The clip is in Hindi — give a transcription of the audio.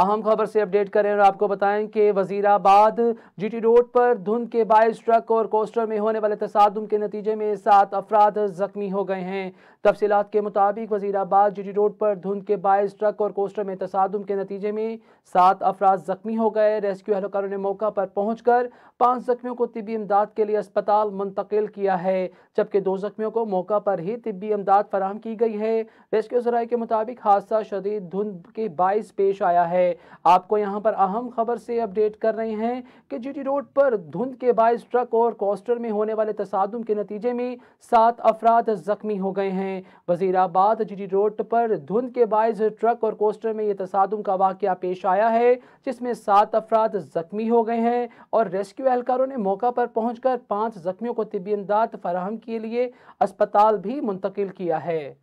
अहम खबर से अपडेट करें और आपको बताएं कि वजीराबाद जीटी रोड पर धुंध के बायस ट्रक और कोस्टर में होने वाले तसादम के नतीजे में सात अफराद जख्मी हो गए हैं तफसीत के मुताबिक वजीराबाद जीटी रोड पर धुंध के बायस ट्रक और कोस्टर में तसादम के नतीजे में सात अफराद जख्मी हो गए रेस्क्यू एहलकारों ने मौका पर पहुँच कर पाँच जख्मियों को तबी इमदाद के लिए अस्पताल मुंतकिल किया है जबकि दो जख्मियों को मौका पर ही तबी इमदाद फराम की गई है रेस्क्यू जराये के मुताबिक हादसा शदीद धुंध के बायस पेश आया है है आपको यहां पर अहम खबर से अपडेट कर रहे हैं कि जीटी रोड पर धुंध के बायस ट्रक और कोस्टर में होने वाले तसादम के नतीजे में सात अफराद जख्मी हो गए हैं वजीराबाद जीटी रोड पर धुंध के बायस ट्रक और कोस्टर में ये तसादम का वाक़ पेश आया है जिसमें सात अफराद जख्मी हो गए हैं और रेस्क्यू एहलकारों ने मौका पर पहुंचकर पांच जख्मियों को तिबी इमदाद फराहम के लिए अस्पताल भी मुंतकिल किया है